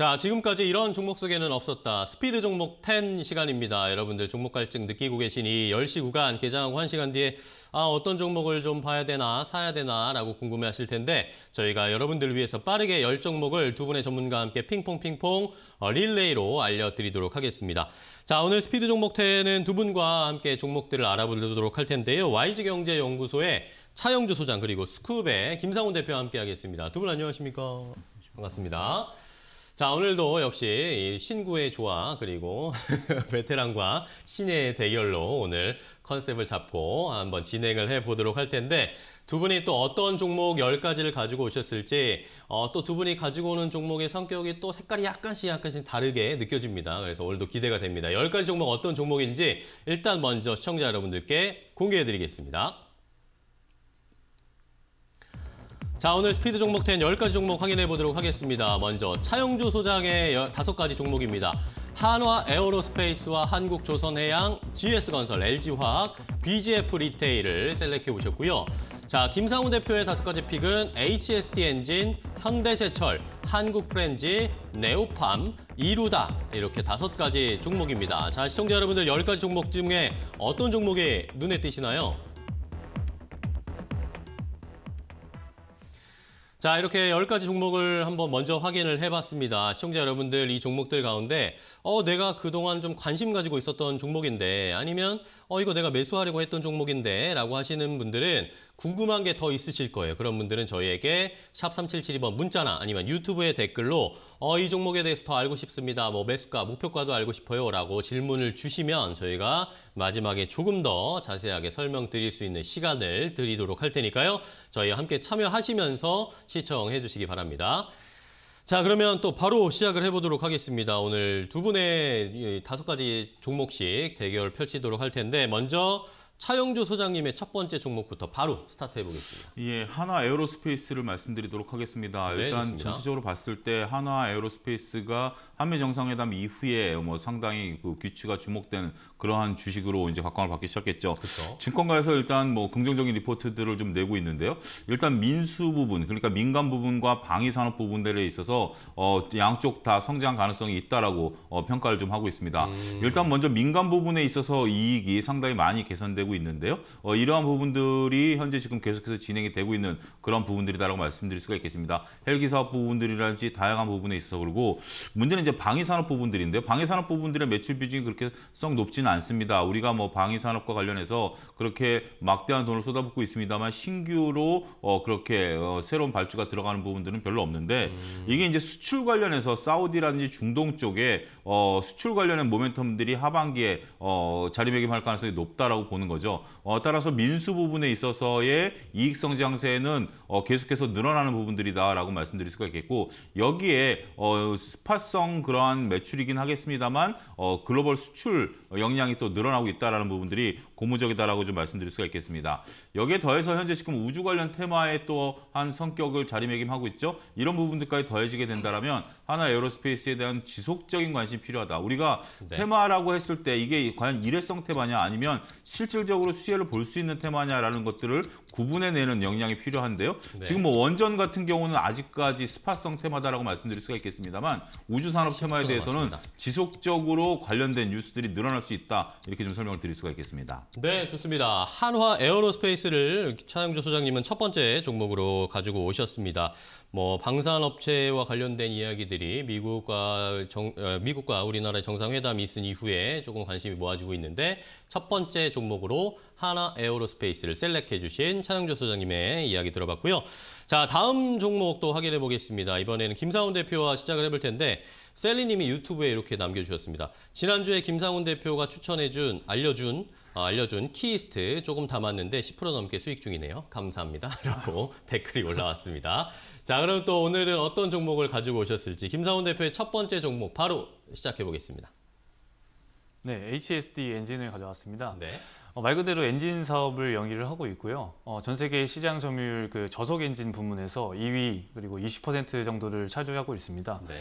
자, 지금까지 이런 종목 소개는 없었다. 스피드 종목 10 시간입니다. 여러분들 종목 갈증 느끼고 계시니 10시 구간 개장하고 1시간 뒤에 아, 어떤 종목을 좀 봐야 되나, 사야 되나 라고 궁금해 하실 텐데 저희가 여러분들을 위해서 빠르게 10종목을 두 분의 전문가와 함께 핑퐁핑퐁 어, 릴레이로 알려드리도록 하겠습니다. 자, 오늘 스피드 종목 10은 두 분과 함께 종목들을 알아보도록 할 텐데요. YG경제연구소의 차영주 소장 그리고 스쿱의 김상훈 대표와 함께 하겠습니다. 두 분 안녕하십니까? 반갑습니다. 자 오늘도 역시 신구의 조화 그리고 베테랑과 신의 대결로 오늘 컨셉을 잡고 한번 진행을 해보도록 할 텐데 두 분이 또 어떤 종목 10가지를 가지고 오셨을지 어, 또 두 분이 가지고 오는 종목의 성격이 또 색깔이 약간씩 약간씩 다르게 느껴집니다. 그래서 오늘도 기대가 됩니다. 10가지 종목 어떤 종목인지 일단 먼저 시청자 여러분들께 공개해드리겠습니다. 자, 오늘 스피드 종목 10 10가지 종목 확인해 보도록 하겠습니다. 먼저 차영주 소장의 5가지 종목입니다. 한화 에어로스페이스와 한국조선해양, GS건설, LG화학, BGF 리테일을 셀렉해 보셨고요. 자, 김상우 대표의 5 가지 픽은 HSD 엔진, 현대제철, 한국프렌지, 네오팜, 이루다 이렇게 5 가지 종목입니다. 자, 시청자 여러분들 1 0 가지 종목 중에 어떤 종목이 눈에 띄시나요? 자, 이렇게 10가지 종목을 한번 먼저 확인을 해봤습니다. 시청자 여러분들 이 종목들 가운데 어 내가 그동안 좀 관심 가지고 있었던 종목인데 아니면 어 이거 내가 매수하려고 했던 종목인데 라고 하시는 분들은 궁금한 게 더 있으실 거예요. 그런 분들은 저희에게 샵 3772번 문자나 아니면 유튜브의 댓글로 어, 이 종목에 대해서 더 알고 싶습니다. 뭐 매수가, 목표가도 알고 싶어요. 라고 질문을 주시면 저희가 마지막에 조금 더 자세하게 설명드릴 수 있는 시간을 드리도록 할 테니까요. 저희와 함께 참여하시면서 시청해 주시기 바랍니다. 자 그러면 또 바로 시작을 해보도록 하겠습니다. 오늘 두 분의 다섯 가지 종목씩 대결 펼치도록 할 텐데 먼저 차영주 소장님의 첫 번째 종목부터 바로 스타트해 보겠습니다. 예, 하나 에어로스페이스를 말씀드리도록 하겠습니다. 네, 일단 좋 전체적으로 봤을 때 하나 에어로스페이스가 한미 정상회담 이후에 뭐 상당히 그규추가 주목되는 그러한 주식으로 이제 각광을 받기 시작했죠. 그쵸. 그렇죠. 증권가에서 일단 뭐 긍정적인 리포트들을 좀 내고 있는데요. 일단 민수 부분 그러니까 민간 부분과 방위산업 부분들에 있어서 어, 양쪽 다 성장 가능성이 있다라고 어, 평가를 좀 하고 있습니다. 음. 일단 먼저 민간 부분에 있어서 이익이 상당히 많이 개선되고 있는데요. 어, 이러한 부분들이 현재 지금 계속해서 진행이 되고 있는 그런 부분들이다라고 말씀드릴 수가 있겠습니다. 헬기 사업 부분들이라든지 다양한 부분에 있어서 그리고 문제는 이제 이제 방위산업 부분들인데요. 방위산업 부분들의 매출 비중이 그렇게 썩 높지는 않습니다. 우리가 뭐 방위산업과 관련해서 그렇게 막대한 돈을 쏟아붓고 있습니다만 신규로 어, 그렇게 어, 새로운 발주가 들어가는 부분들은 별로 없는데 음. 이게 이제 수출 관련해서 사우디라든지 중동 쪽에 어, 수출 관련된 모멘텀들이 하반기에 어, 자리매김할 가능성이 높다라고 보는 거죠. 어, 따라서 민수 부분에 있어서의 이익성 장세는 어, 계속해서 늘어나는 부분들이다라고 말씀드릴 수가 있겠고 여기에 어, 스팟성 그러한 매출이긴 하겠습니다만 어, 글로벌 수출 역량이 또 늘어나고 있다는 부분들이 고무적이다라고 좀 말씀드릴 수가 있겠습니다. 여기에 더해서 현재 지금 우주 관련 테마에 또 한 성격을 자리매김하고 있죠. 이런 부분들까지 더해지게 된다면 하나 에어로스페이스에 대한 지속적인 관심이 필요하다. 우리가 네. 테마라고 했을 때 이게 과연 일회성 테마냐 아니면 실질적으로 수혜를 볼 수 있는 테마냐라는 것들을 구분해내는 역량이 필요한데요. 네. 지금 뭐 원전 같은 경우는 아직까지 스팟성 테마다라고 말씀드릴 수가 있겠습니다만 우주산업 테마에 대해서는 맞습니다. 지속적으로 관련된 뉴스들이 늘어날 수 있다 이렇게 좀 설명을 드릴 수가 있겠습니다. 네, 좋습니다. 한화 에어로스페이스를 차영주 소장님은 첫 번째 종목으로 가지고 오셨습니다. 뭐 방산업체와 관련된 이야기들이 미국과 정, 어, 미국과 우리나라의 정상회담이 있은 이후에 조금 관심이 모아지고 있는데 첫 번째 종목으로 한화 에어로스페이스를 셀렉해 주신 차영조 소장님의 이야기 들어봤고요. 자, 다음 종목도 확인해 보겠습니다. 이번에는 김상훈 대표와 시작을 해볼 텐데 셀리님이 유튜브에 이렇게 남겨주셨습니다. 지난주에 김상훈 대표가 추천해준, 알려준, 아, 알려준 키이스트 조금 담았는데 10% 넘게 수익 중이네요. 감사합니다. 라고 댓글이 올라왔습니다. 자, 그럼 또 오늘은 어떤 종목을 가지고 오셨을지 김상훈 대표의 첫 번째 종목 바로 시작해 보겠습니다. 네, HSD 엔진을 가져왔습니다. 네. 어, 말 그대로 엔진 사업을 영위를 하고 있고요. 어, 전 세계 시장 점유율 그 저속 엔진 부문에서 2위 그리고 20% 정도를 차지하고 있습니다. 네.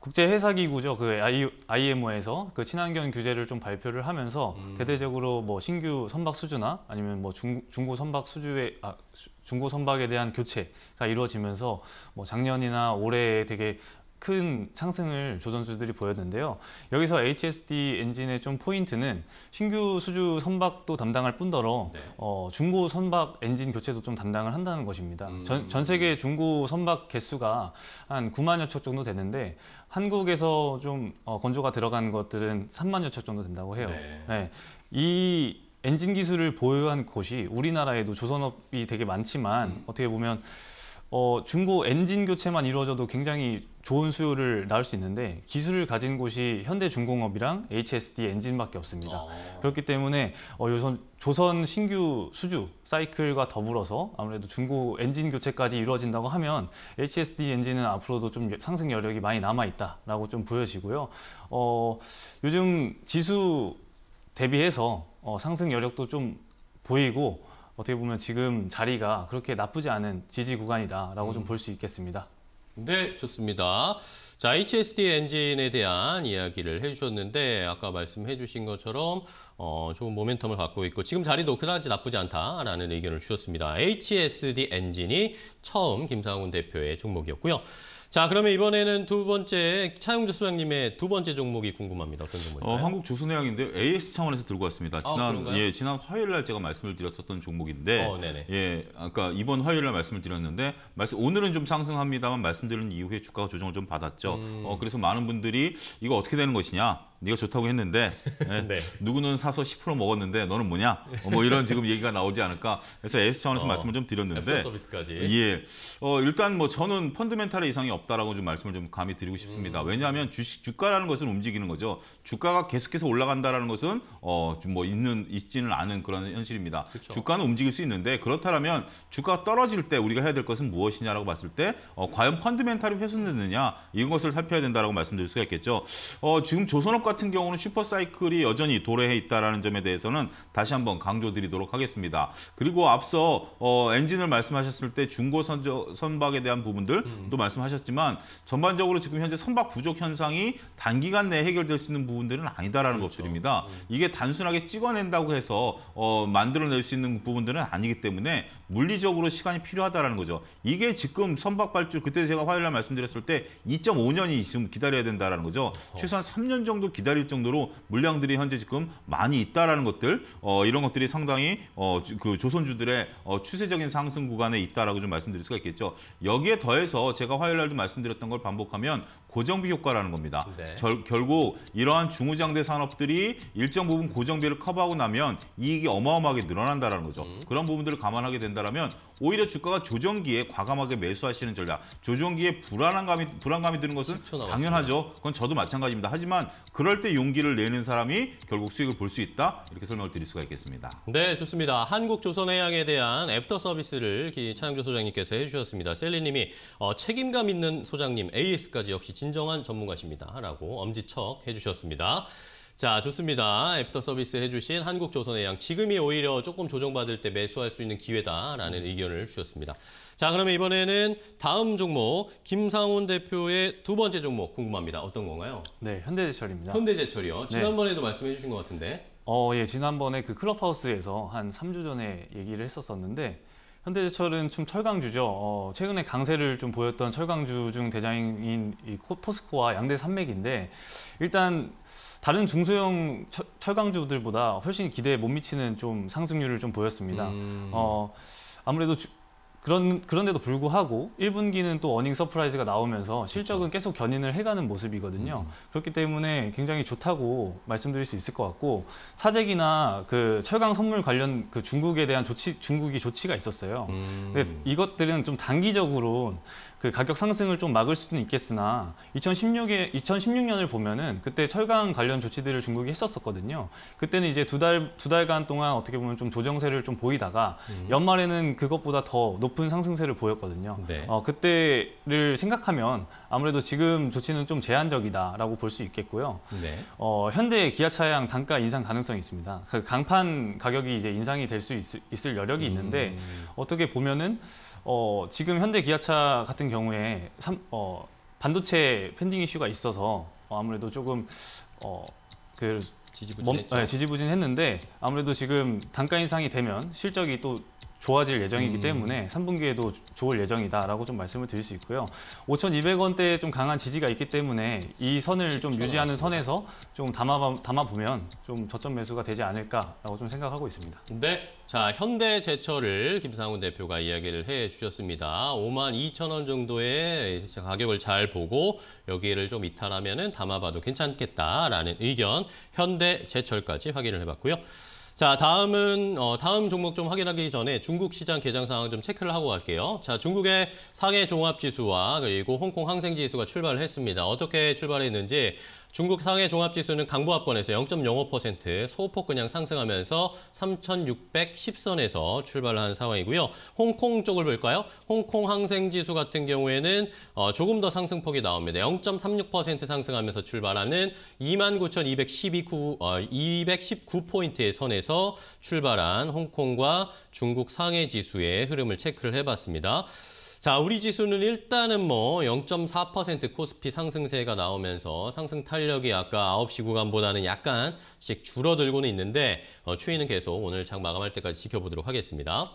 국제 회사 기구죠. 그 IMO에서 그 친환경 규제를 좀 발표를 하면서 음. 대대적으로 뭐 신규 선박 수주나 아니면 뭐 중, 중고 선박 수주에 아, 중고 선박에 대한 교체가 이루어지면서 뭐 작년이나 올해 되게 큰 상승을 조선수들이 보였는데요. 여기서 HSD 엔진의 좀 포인트는 신규 수주 선박도 담당할 뿐더러 네. 어, 중고 선박 엔진 교체도 좀 담당을 한다는 것입니다. 음. 전, 전 세계 중고 선박 개수가 한 9만여 척 정도 되는데 한국에서 좀 어, 건조가 들어간 것들은 3만여 척 정도 된다고 해요. 네. 네. 이 엔진 기술을 보유한 곳이 우리나라에도 조선업이 되게 많지만 음. 어떻게 보면 어, 중고 엔진 교체만 이루어져도 굉장히 좋은 수요를 낳을 수 있는데 기술을 가진 곳이 현대중공업이랑 HSD 엔진밖에 없습니다. 어... 그렇기 때문에 어, 요선, 조선 신규 수주 사이클과 더불어서 아무래도 중고 엔진 교체까지 이루어진다고 하면 HSD 엔진은 앞으로도 좀 상승 여력이 많이 남아있다라고 좀 보여지고요. 어, 요즘 지수 대비해서 어, 상승 여력도 좀 보이고 어떻게 보면 지금 자리가 그렇게 나쁘지 않은 지지 구간이다라고 음. 좀볼 수 있겠습니다. 네, 좋습니다. 자, HSD 엔진에 대한 이야기를 해주셨는데 아까 말씀해주신 것처럼 어, 좋은 모멘텀을 갖고 있고 지금 자리도 그다지 나쁘지 않다라는 의견을 주셨습니다. HSD 엔진이 처음 김상훈 대표의 종목이었고요. 자, 그러면 이번에는 두 번째 차용주 소장님의 두 번째 종목이 궁금합니다. 어떤 종목일까요? 어, 한국 조선해양인데 AS 차원에서 들고 왔습니다. 아, 지난 아, 예, 지난 화요일 날 제가 말씀을 드렸었던 종목인데 어, 예, 아까 이번 화요일 날 말씀을 드렸는데 말씀 오늘은 좀 상승합니다만 말씀드린 이후에 주가가 조정을 좀 받았죠. 음. 어, 그래서 많은 분들이 이거 어떻게 되는 것이냐? 네가 좋다고 했는데 예, 네. 누구는 사서 10% 먹었는데 너는 뭐냐? 어, 뭐 이런 지금 얘기가 나오지 않을까? 그래서 AS 차원에서 어, 말씀을 좀 드렸는데 서비스까지. 예. 어, 일단 뭐 저는 펀드멘탈의 이상이 없다라고 좀 말씀을 좀 감히 드리고 싶습니다. 음. 왜냐하면 주식 주가라는 것은 움직이는 거죠. 주가가 계속해서 올라간다라는 것은 어, 좀 뭐 있는 있지는 않은 그런 현실입니다. 그쵸. 주가는 움직일 수 있는데 그렇다면 주가가 떨어질 때 우리가 해야 될 것은 무엇이냐라고 봤을 때 어, 과연 펀드멘탈이 훼손됐느냐 이것을 살펴야 된다라고 말씀드릴 수가 있겠죠. 어, 지금 조선업과 같은 경우는 슈퍼사이클이 여전히 도래해 있다는 점에 대해서는 다시 한번 강조드리도록 하겠습니다. 그리고 앞서 어, 엔진을 말씀하셨을 때 중고 선저, 선박에 대한 부분들도 음. 말씀하셨지만 전반적으로 지금 현재 선박 부족 현상이 단기간 내에 해결될 수 있는 부분들은 아니다라는 그렇죠. 것들입니다. 음. 이게 단순하게 찍어낸다고 해서 어, 만들어낼 수 있는 부분들은 아니기 때문에 물리적으로 시간이 필요하다라는 거죠. 이게 지금 선박 발주 그때 제가 화요일 날 말씀드렸을 때 2.5년이 지금 기다려야 된다는 거죠. 그렇죠. 최소한 3년 정도 기다릴 정도로 물량들이 현재 지금 많이 있다라는 것들 어, 이런 것들이 상당히 어, 그 조선주들의 어, 추세적인 상승 구간에 있다라고 좀 말씀드릴 수가 있겠죠. 여기에 더해서 제가 화요일 날도 말씀드렸던 걸 반복하면 고정비 효과라는 겁니다. 네. 절, 결국 이러한 중후장대 산업들이 일정 부분 고정비를 커버하고 나면 이익이 어마어마하게 늘어난다는 거죠. 음. 그런 부분들을 감안하게 된다면 오히려 주가가 조정기에 과감하게 매수하시는 전략. 조정기에 불안감이 한 불안감이 드는 것은 그렇죠, 당연하죠. 그건 저도 마찬가지입니다. 하지만 그럴 때 용기를 내는 사람이 결국 수익을 볼 수 있다. 이렇게 설명을 드릴 수가 있겠습니다. 네, 좋습니다. 한국조선해양에 대한 애프터 서비스를 차영조 소장님께서 해주셨습니다. 셀리님이 어, 책임감 있는 소장님 AS까지 역시 진정한 전문가십니다. 라고 엄지척 해주셨습니다. 자, 좋습니다. 애프터 서비스 해주신 한국조선의 양. 지금이 오히려 조금 조정받을 때 매수할 수 있는 기회다라는 의견을 주셨습니다. 자, 그러면 이번에는 다음 종목 김상훈 대표의 두 번째 종목 궁금합니다. 어떤 건가요? 네, 현대제철입니다. 현대제철이요. 네. 지난번에도 네. 말씀해 주신 것 같은데. 어, 예, 지난번에 그 클럽하우스에서 한 3주 전에 얘기를 했었었는데 현대제철은 좀 철강주죠. 어, 최근에 강세를 좀 보였던 철강주 중 대장인 이 포스코와 양대 산맥인데 일단 다른 중소형 철, 강주들보다 훨씬 기대에 못 미치는 좀 상승률을 좀 보였습니다. 음. 어, 아무래도 주, 그런, 그런데도 불구하고 1분기는 또 어닝 서프라이즈가 나오면서 실적은 그렇죠. 계속 견인을 해가는 모습이거든요. 음. 그렇기 때문에 굉장히 좋다고 말씀드릴 수 있을 것 같고 사재기나 그 철강 선물 관련 그 중국에 대한 조치, 중국이 조치가 있었어요. 음. 근데 이것들은 좀 단기적으로 그 가격 상승을 좀 막을 수는 있겠으나 2016에 2016년을 보면은 그때 철강 관련 조치들을 중국이 했었었거든요. 그때는 이제 두 달 두 달간 동안 어떻게 보면 좀 조정세를 좀 보이다가 음. 연말에는 그것보다 더 높은 상승세를 보였거든요. 네. 어, 그때를 생각하면 아무래도 지금 조치는 좀 제한적이다라고 볼 수 있겠고요. 네. 어, 현대 기아 차량 단가 인상 가능성이 있습니다. 그 강판 가격이 이제 인상이 될 수 있을 여력이 있는데 음. 어떻게 보면은 어, 지금 현대 기아차 같은 경우에 삼, 어, 반도체 p 딩 이슈가 있어서 어, 아무래도 조금 어, 그 지지부진했죠. 멈, 네, 지지부진했는데 아무래도 지금 단가 인상이 되면 실적이 또 좋아질 예정이기 음. 때문에 3분기에도 좋을 예정이다라고 좀 말씀을 드릴 수 있고요. 5,200원대에 좀 강한 지지가 있기 때문에 이 선을 좀 유지하는 선에서 좀 담아 담아 보면 좀 저점 매수가 되지 않을까라고 좀 생각하고 있습니다. 네. 자, 현대제철을 김상훈 대표가 이야기를 해 주셨습니다. 5 2 0 0 0원 정도의 가격을 잘 보고 여기를 좀 이탈하면은 담아봐도 괜찮겠다라는 의견 현대제철까지 확인을 해봤고요. 자, 다음은 어, 다음 종목 좀 확인하기 전에 중국 시장 개장 상황 좀 체크를 하고 갈게요. 자, 중국의 상해 종합 지수와 그리고 홍콩 항생 지수가 출발을 했습니다. 어떻게 출발했는지 중국 상해 종합지수는 강보합권에서 0.05% 소폭 그냥 상승하면서 3,610선에서 출발한 상황이고요. 홍콩 쪽을 볼까요? 홍콩 항생지수 같은 경우에는 어, 조금 더 상승폭이 나옵니다. 0.36% 상승하면서 출발하는 29,219 어, 219포인트의 선에서 출발한 홍콩과 중국 상해 지수의 흐름을 체크를 해봤습니다. 자, 우리 지수는 일단은 뭐 0.4% 코스피 상승세가 나오면서 상승 탄력이 아까 9시 구간보다는 약간씩 줄어들고는 있는데 어, 추이는 계속 오늘 장 마감할 때까지 지켜보도록 하겠습니다.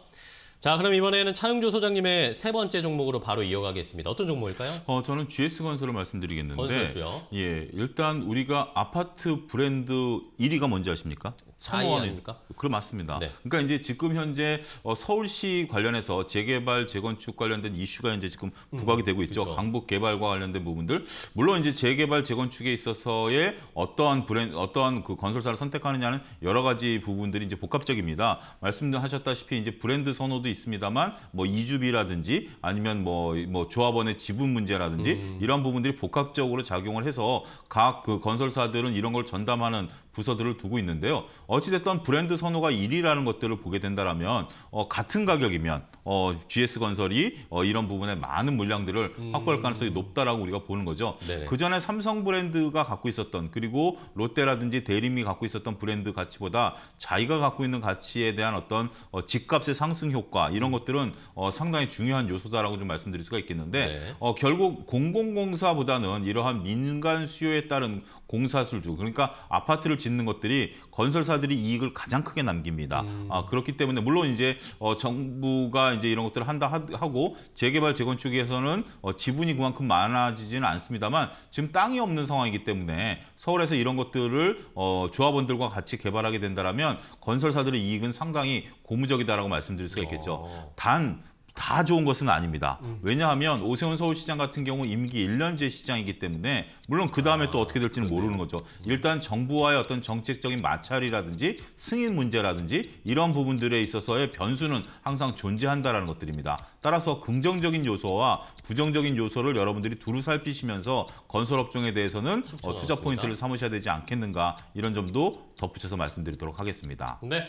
자, 그럼 이번에는 차용조 소장님의 세 번째 종목으로 바로 이어가겠습니다. 어떤 종목일까요? 어, 저는 GS 건설을 말씀드리겠는데. 건설주요. 예, 일단 우리가 아파트 브랜드 1위가 뭔지 아십니까? 창원닙니까 그럼 맞습니다. 네. 그러니까 이제 지금 현재 어, 서울시 관련해서 재개발, 재건축 관련된 이슈가 이제 지금 부각이 음, 되고 있죠. 그쵸. 강북 개발과 관련된 부분들. 물론 이제 재개발, 재건축에 있어서의 어떠한 브랜드, 어떠한 그 건설사를 선택하느냐는 여러 가지 부분들이 이제 복합적입니다. 말씀하셨다시피 이제 브랜드 선호도 경우도 있습니다만 뭐 이주비라든지 아니면 뭐, 뭐 조합원의 지분 문제라든지 음. 이런 부분들이 복합적으로 작용을 해서 각 그 건설사들은 이런 걸 전담하는 부서들을 두고 있는데요. 어찌됐든 브랜드 선호가 1위라는 것들을 보게 된다면 어, 같은 가격이면 어, GS건설이 어, 이런 부분에 많은 물량들을 음... 확보할 가능성이 높다라고 우리가 보는 거죠. 그전에 삼성 브랜드가 갖고 있었던 그리고 롯데라든지 대림이 갖고 있었던 브랜드 가치보다 자기가 갖고 있는 가치에 대한 어떤 어, 집값의 상승 효과 이런 음. 것들은 어, 상당히 중요한 요소다라고 좀 말씀드릴 수가 있겠는데 네. 어, 결국 공공공사보다는 이러한 민간 수요에 따른 공사술주 그러니까 아파트를 짓는 것들이 건설사들이 이익을 가장 크게 남깁니다. 음. 아, 그렇기 때문에 물론 이제 어, 정부가 이제 이런 것들을 한다 하고 재개발 재건축에서는 어, 지분이 그만큼 많아지지는 않습니다만 지금 땅이 없는 상황이기 때문에 서울에서 이런 것들을 어, 조합원들과 같이 개발하게 된다라면 건설사들의 이익은 상당히 고무적이다라고 말씀드릴 수가 어. 있겠죠. 어. 단다 좋은 것은 아닙니다. 음. 왜냐하면 오세훈 서울시장 같은 경우 임기 1년제 시장이기 때문에 물론 그 다음에 아, 또 어떻게 될지는 그러네요. 모르는 거죠. 일단 정부와의 어떤 정책적인 마찰이라든지 승인 문제라든지 이런 부분들에 있어서의 변수는 항상 존재한다라는 것들입니다. 따라서 긍정적인 요소와 부정적인 요소를 여러분들이 두루 살피시면서 건설업종에 대해서는 어, 투자 포인트를 삼으셔야 되지 않겠는가 이런 점도 덧붙여서 말씀드리도록 하겠습니다. 네.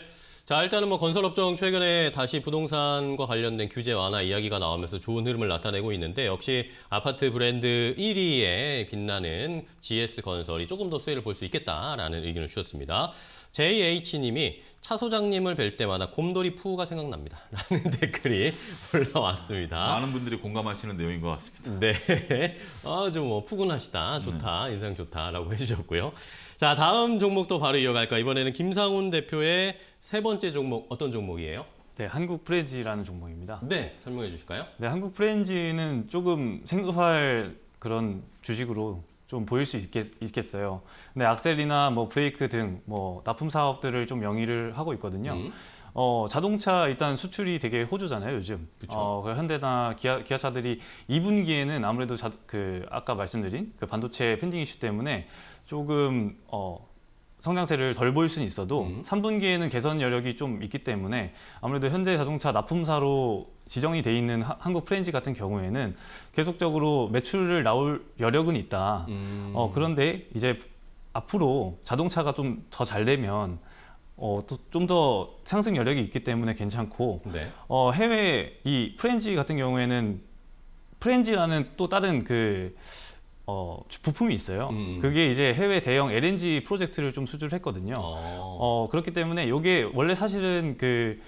자, 일단은 뭐 건설업종 최근에 다시 부동산과 관련된 규제 완화 이야기가 나오면서 좋은 흐름을 나타내고 있는데 역시 아파트 브랜드 1위에 빛나는 GS 건설이 조금 더 수혜를 볼 수 있겠다라는 의견을 주셨습니다. JH님이 차 소장님을 뵐 때마다 곰돌이 푸우가 생각납니다. 라는 댓글이 올라왔습니다. 많은 분들이 공감하시는 내용인 것 같습니다. 네. 아주 뭐 푸근하시다. 좋다. 네. 인상 좋다. 라고 해주셨고요. 자, 다음 종목도 바로 이어갈까. 이번에는 김상훈 대표의 세 번째 종목, 어떤 종목이에요? 네, 한국 프렌즈라는 종목입니다. 네, 설명해 주실까요? 네, 한국 프렌즈는 조금 생소할 그런 주식으로 좀 보일 수 있겠, 어요 근데 악셀이나 뭐 브레이크 등 뭐 납품 사업들을 좀 영위를 하고 있거든요. 음. 어, 자동차 일단 수출이 되게 호조잖아요, 요즘. 그쵸. 어, 그 현대나 기아, 기아차들이 2분기에는 아무래도 자, 그 아까 말씀드린 그 반도체 팬딩 이슈 때문에 조금 어, 성장세를 덜 보일 수는 있어도 음. 3분기에는 개선 여력이 좀 있기 때문에 아무래도 현재 자동차 납품사로 지정이 돼 있는 하, 한국 프렌즈 같은 경우에는 계속적으로 매출을 나올 여력은 있다. 음. 어, 그런데 이제 앞으로 자동차가 좀 더 잘 되면 어, 좀더 상승 여력이 있기 때문에 괜찮고 네. 어, 해외 이 프렌즈 같은 경우에는 프렌즈라는 또 다른 그 어, 부품이 있어요. 음, 음. 그게 이제 해외 대형 LNG 프로젝트를 좀 수주를 했거든요. 어. 어 그렇기 때문에 이게 원래 사실은 그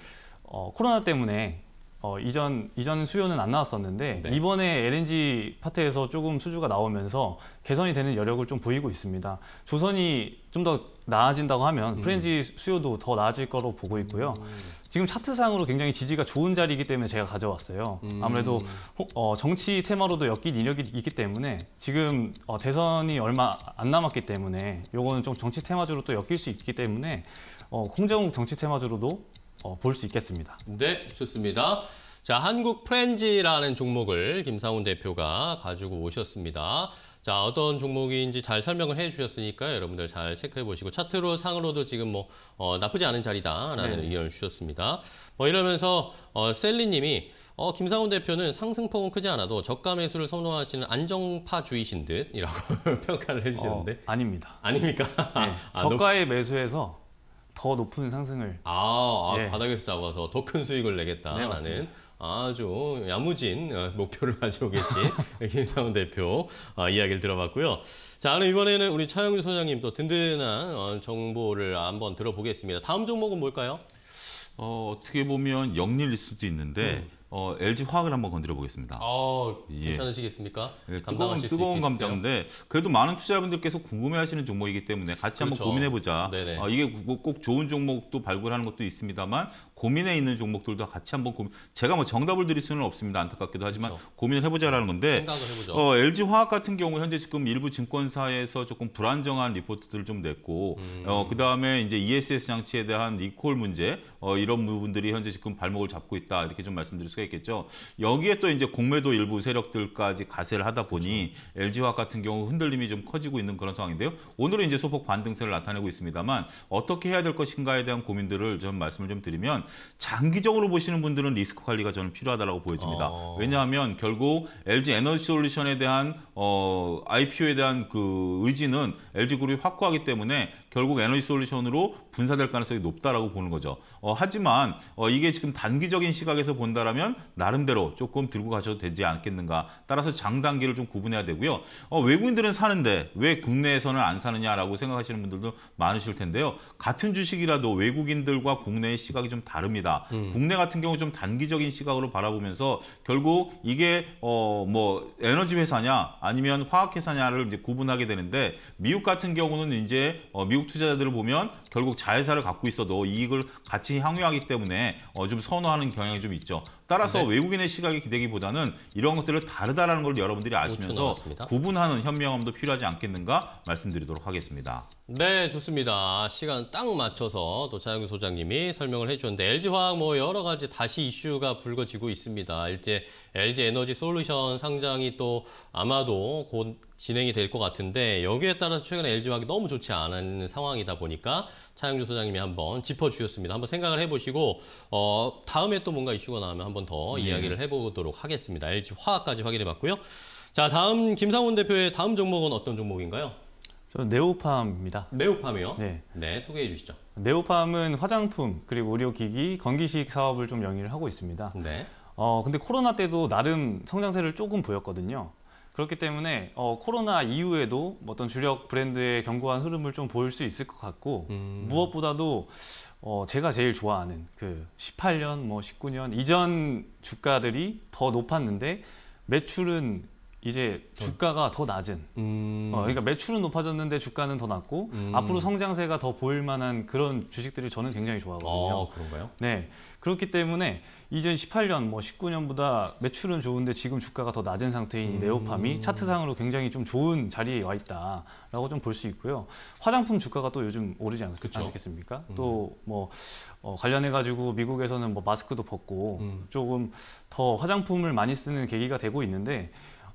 어, 코로나 때문에 어, 이전 이전 수요는 안 나왔었는데 네. 이번에 LNG 파트에서 조금 수주가 나오면서 개선이 되는 여력을 좀 보이고 있습니다. 조선이 좀 더 나아진다고 하면 음. 프렌지 수요도 더 나아질 거로 보고 있고요. 음. 지금 차트상으로 굉장히 지지가 좋은 자리이기 때문에 제가 가져왔어요. 음. 아무래도 어, 정치 테마로도 엮인 인력이 있기 때문에 지금 어, 대선이 얼마 안 남았기 때문에 요거는 좀 정치 테마주로 또 엮일 수 있기 때문에 어, 홍정욱 정치 테마주로도 어, 볼 수 있겠습니다. 네, 좋습니다. 자, 한국 프렌즈라는 종목을 김상훈 대표가 가지고 오셨습니다. 자, 어떤 종목인지 잘 설명을 해 주셨으니까 여러분들 잘 체크해 보시고 차트로 상으로도 지금 뭐 어, 나쁘지 않은 자리다라는 네. 의견을 주셨습니다. 뭐 이러면서 어, 셀리 님이 어, 김상훈 대표는 상승폭은 크지 않아도 저가 매수를 선호하시는 안정파주의신 듯이라고 평가를 해 주시는데 어, 아닙니다. 아닙니까? 네, 아, 저가에 매수해서 더 높은 상승을 아, 아 예. 바닥에서 잡아서 더 큰 수익을 내겠다라는 네, 아주 야무진 어, 목표를 가지고 계신 김상훈 대표 어, 이야기를 들어봤고요. 자, 그럼 이번에는 우리 차영주 소장님 또 든든한 어, 정보를 한번 들어보겠습니다. 다음 종목은 뭘까요? 어, 어떻게 보면 영리일 수도 있는데 음. 어, LG 화학을 한번 건드려 보겠습니다. 아, 예. 괜찮으시겠습니까? 예. 뜨거운, 뜨거운 감자인데 그래도 많은 투자자분들께서 궁금해하시는 종목이기 때문에 같이 그렇죠. 한번 고민해 보자. 아, 이게 뭐 꼭 좋은 종목도 발굴하는 것도 있습니다만 고민에 있는 종목들도 같이 한번 고민. 제가 뭐 정답을 드릴 수는 없습니다. 안타깝기도 하지만 그렇죠. 고민을 해보자라는 건데. 생각을 해보죠. 어, LG 화학 같은 경우 현재 지금 일부 증권사에서 조금 불안정한 리포트들을 좀 냈고, 음. 어, 그 다음에 이제 ESS 장치에 대한 리콜 문제 어, 이런 부분들이 현재 지금 발목을 잡고 있다 이렇게 좀 말씀드릴 수가 있겠죠. 여기에 또 이제 공매도 일부 세력들까지 가세를 하다 보니 그렇죠. LG 화학 같은 경우 흔들림이 좀 커지고 있는 그런 상황인데요. 오늘은 이제 소폭 반등세를 나타내고 있습니다만 어떻게 해야 될 것인가에 대한 고민들을 좀 말씀을 좀 드리면. 장기적으로 보시는 분들은 리스크 관리가 저는 필요하다고 보여집니다. 어... 왜냐하면 결국 LG 에너지 솔루션에 대한 어, IPO에 대한 그 의지는 LG 그룹이 확고하기 때문에 결국 에너지 솔루션으로 분사될 가능성이 높다라고 보는 거죠. 어, 하지만 어, 이게 지금 단기적인 시각에서 본다라면 나름대로 조금 들고 가셔도 되지 않겠는가. 따라서 장단기를 좀 구분해야 되고요. 어, 외국인들은 사는데 왜 국내에서는 안 사느냐라고 생각하시는 분들도 많으실 텐데요. 같은 주식이라도 외국인들과 국내의 시각이 좀 다릅니다. 음. 국내 같은 경우 좀 단기적인 시각으로 바라보면서 결국 이게 어, 뭐 에너지 회사냐 아니면 화학 회사냐를 이제 구분하게 되는데 미국 같은 경우는 이제 어, 미국 미국 투자자들을 보면 결국 자회사를 갖고 있어도 이익을 같이 향유하기 때문에 어, 좀 선호하는 경향이 좀 있죠. 따라서 네. 외국인의 시각이 기대기보다는 이런 것들을 다르다라는 걸 여러분들이 그렇죠. 아시면서 구분하는 현명함도 필요하지 않겠는가 말씀드리도록 하겠습니다. 네, 좋습니다. 시간 딱 맞춰서 도 차영규 소장님이 설명을 해주셨는데 LG화학 뭐 여러 가지 다시 이슈가 불거지고 있습니다. 이제 LG 에너지 솔루션 상장이 또 아마도 곧 진행이 될 것 같은데 여기에 따라서 최근에 LG화학이 너무 좋지 않은 상황이다 보니까 차영준 소장님이 한번 짚어주셨습니다. 한번 생각을 해보시고 어, 다음에 또 뭔가 이슈가 나오면 한번 더 네. 이야기를 해보도록 하겠습니다. LG 화학까지 확인해봤고요. 자 다음 김상훈 대표의 다음 종목은 어떤 종목인가요? 저는 네오팜입니다. 네오팜이요? 네. 네, 소개해 주시죠. 네오팜은 화장품 그리고 의료기기, 건기식 사업을 좀 영위를 하고 있습니다. 네. 어, 근데 코로나 때도 나름 성장세를 조금 보였거든요. 그렇기 때문에 어, 코로나 이후에도 어떤 주력 브랜드의 견고한 흐름을 좀 보일 수 있을 것 같고 음. 무엇보다도 어, 제가 제일 좋아하는 그 18년, 뭐 19년 이전 주가들이 더 높았는데 매출은 이제 주가가 더 낮은 음. 어, 그러니까 매출은 높아졌는데 주가는 더 낮고 음. 앞으로 성장세가 더 보일 만한 그런 주식들을 저는 굉장히 좋아하거든요. 아, 그런가요? 네. 그렇기 때문에 2018년 뭐 19년보다 매출은 좋은데 지금 주가가 더 낮은 상태인 음. 네오팜이 차트상으로 굉장히 좀 좋은 자리에 와 있다라고 좀 볼 수 있고요. 화장품 주가가 또 요즘 오르지 않, 않겠습니까? 음. 또뭐 어, 관련해 가지고 미국에서는 뭐 마스크도 벗고 음. 조금 더 화장품을 많이 쓰는 계기가 되고 있는데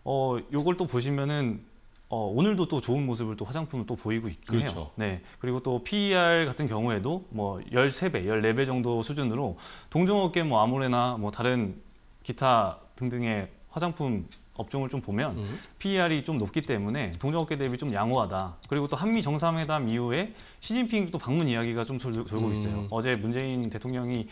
어, 요걸 또 보시면은 어, 오늘도 또 좋은 모습을 또화장품을또 보이고 있긴 그렇죠. 해요. 네. 그리고 또 PER 같은 경우에도 뭐 13배, 14배 정도 수준으로 동종업계 뭐 아모레나 뭐 다른 기타 등등의 화장품 업종을 좀 보면 음. PER이 좀 높기 때문에 동종업계 대비 좀 양호하다. 그리고 또 한미 정상회담 이후에 시진핑 또 방문 이야기가 좀 돌, 고 음. 있어요. 어제 문재인 대통령이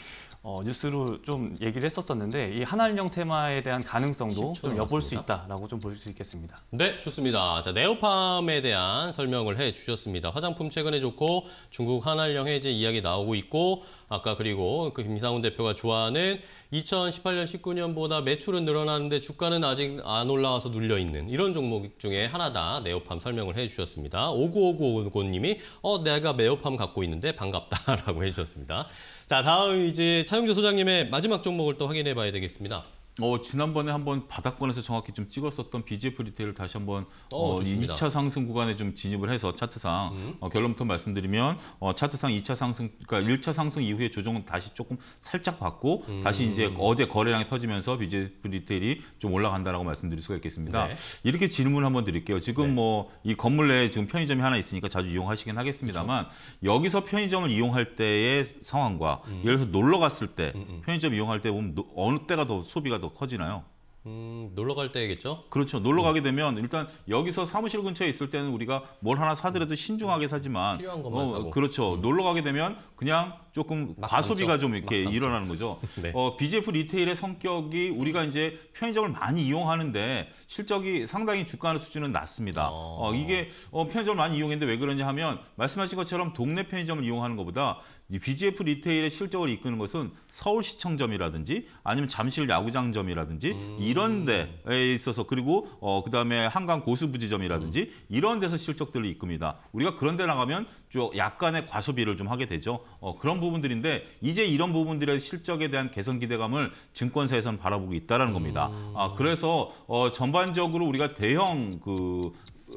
어, 뉴스로 좀 얘기를 했었었는데 이 한한령 테마에 대한 가능성도 좀 엿볼 수 있다라고 좀 볼 수 있겠습니다. 네, 좋습니다. 자, 네오팜에 대한 설명을 해 주셨습니다. 화장품 최근에 좋고 중국 한한령 해제 이야기 나오고 있고 아까 그리고 그 김상훈 대표가 좋아하는 2018년 19년보다 매출은 늘어났는데 주가는 아직 안 올라와서 눌려 있는 이런 종목 중에 하나다. 네오팜 설명을 해주셨습니다. 595959님이 어 내가 네오팜 갖고 있는데 반갑다라고 해주셨습니다. 자 다음 이제 차용재 소장님의 마지막 종목을 또 확인해봐야 되겠습니다. 어, 지난번에 한번 바닥권에서 정확히 좀 찍었었던 BGF 리테일을 다시 한번 어, 어, 2차 상승 구간에 좀 진입을 해서 차트상 음. 어, 결론부터 말씀드리면 어, 차트상 2차 상승 그러니까 1차 상승 이후에 조정은 다시 조금 살짝 받고 음. 다시 이제 어제 거래량이 터지면서 BGF 리테일이 좀 올라간다라고 말씀드릴 수가 있겠습니다. 네. 이렇게 질문 을 한번 드릴게요. 지금 네. 뭐이 건물 내에 지금 편의점이 하나 있으니까 자주 이용하시긴 하겠습니다만 그쵸? 그렇죠. 여기서 편의점을 이용할 때의 상황과 음. 예를 들어서 놀러 갔을 때 음, 음. 편의점 이용할 때 보면 어느 때가 더 소비가 더더 커지나요? 음, 놀러 갈 때겠죠? 그렇죠. 놀러 가게 되면 일단 여기서 사무실 근처에 있을 때는 우리가 뭘 하나 사더라도 음. 신중하게 사지만 필요한 것만 어, 사고. 그렇죠. 음. 놀러 가게 되면 그냥 조금 과소비가 좀 이렇게 일어나는 거죠. 네. 어, BJF 리테일의 성격이 우리가 이제 편의점을 많이 이용하는데 실적이 상당히 주가하는 수준은 낮습니다. 아. 어, 이게 어, 편의점을 많이 이용했는데 왜 그러냐 하면 말씀하신 것처럼 동네 편의점을 이용하는 것보다 BGF 리테일의 실적을 이끄는 것은 서울시청점이라든지 아니면 잠실 야구장점이라든지 음. 이런 데에 있어서 그리고 어, 그다음에 한강 고수부지점이라든지 음. 이런 데서 실적들을 이끕니다. 우리가 그런 데 나가면 좀 약간의 과소비를 좀 하게 되죠. 어, 그런 부분들인데 이제 이런 부분들의 실적에 대한 개선 기대감을 증권사에서는 바라보고 있다는 라 겁니다. 음. 아, 그래서 어, 전반적으로 우리가 대형 그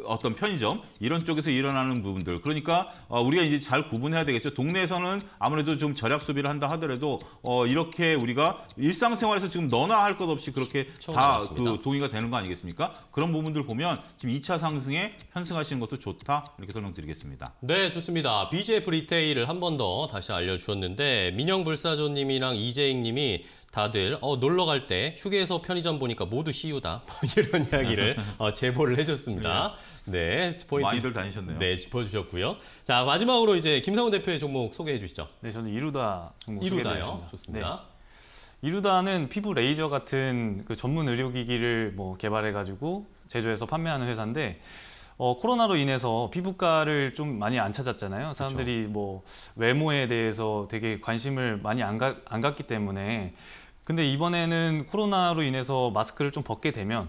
어떤 편의점 이런 쪽에서 일어나는 부분들 그러니까 어, 우리가 이제 잘 구분해야 되겠죠. 동네에서는 아무래도 좀 절약 소비를 한다 하더라도 어, 이렇게 우리가 일상생활에서 지금 너나 할 것 없이 그렇게 다 그 동의가 되는 거 아니겠습니까? 그런 부분들 보면 지금 2차 상승에 편승하시는 것도 좋다 이렇게 설명드리겠습니다. 네, 좋습니다. BJF 리테일을 한 번 더 다시 알려주셨는데 민영불사조님이랑 이재익님이 다들 어, 놀러 갈 때 휴게소 편의점 보니까 모두 CU다 뭐 이런 이야기를 어, 제보를 해줬습니다. 네. 네, 포인트 많이들 다니셨네요. 네, 짚어주셨고요. 자 마지막으로 이제 김상훈 대표의 종목 소개해 주시죠. 네, 저는 이루다 종목 이루다요. 좋습니다. 네. 이루다는 피부 레이저 같은 그 전문 의료기기를 뭐 개발해가지고 제조해서 판매하는 회사인데 어, 코로나로 인해서 피부과를 좀 많이 안 찾았잖아요. 사람들이 그쵸. 뭐 외모에 대해서 되게 관심을 많이 안, 가, 안 갔기 때문에 근데 이번에는 코로나로 인해서 마스크를 좀 벗게 되면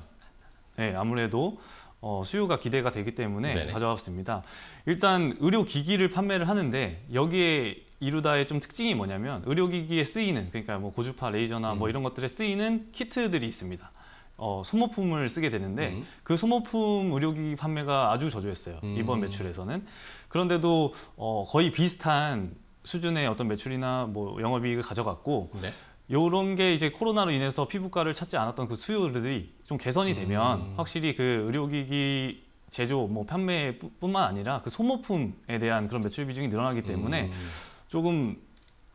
네, 아무래도 어, 수요가 기대가 되기 때문에 네네. 가져왔습니다. 일단 의료기기를 판매를 하는데 여기에 이루다의 좀 특징이 뭐냐면 의료기기에 쓰이는 그러니까 뭐 고주파 레이저나 뭐 음. 뭐 이런 것들에 쓰이는 키트들이 있습니다. 어, 소모품을 쓰게 되는데 음. 그 소모품 의료기기 판매가 아주 저조했어요. 음. 이번 매출에서는. 그런데도 어, 거의 비슷한 수준의 어떤 매출이나 뭐 영업이익을 가져갔고 네. 요런 게 이제 코로나로 인해서 피부과를 찾지 않았던 그 수요들이 좀 개선이 되면 음. 확실히 그 의료기기 제조 뭐 판매뿐만 아니라 그 소모품에 대한 그런 매출 비중이 늘어나기 때문에 음. 조금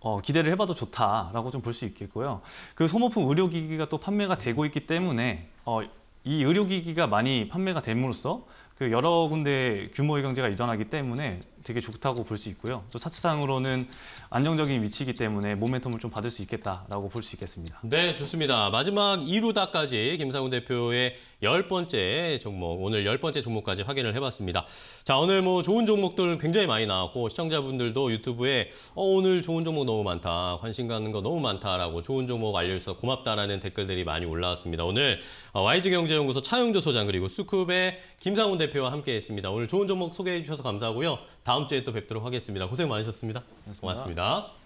어, 기대를 해봐도 좋다라고 좀 볼 수 있겠고요. 그 소모품 의료기기가 또 판매가 되고 있기 때문에 어, 이 의료기기가 많이 판매가 됨으로써 그 여러 군데 규모의 경제가 일어나기 때문에 되게 좋다고 볼 수 있고요. 또 차트상으로는 안정적인 위치이기 때문에 모멘텀을 좀 받을 수 있겠다라고 볼 수 있겠습니다. 네, 좋습니다. 마지막 2루다까지 김상훈 대표의 1 0번째 종목, 오늘 1 0번째 종목까지 확인을 해봤습니다. 자, 오늘 뭐 좋은 종목들 굉장히 많이 나왔고 시청자분들도 유튜브에 어, 오늘 좋은 종목 너무 많다, 관심 가는 거 너무 많다라고 좋은 종목 알려줘서 고맙다라는 댓글들이 많이 올라왔습니다. 오늘 YG경제연구소 어, 차용조 소장 그리고 수쿱의 김상훈 대표와 함께했습니다. 오늘 좋은 종목 소개해 주셔서 감사하고요. 다 다음 주에 또 뵙도록 하겠습니다. 고생 많으셨습니다 고맙습니다. 고맙습니다.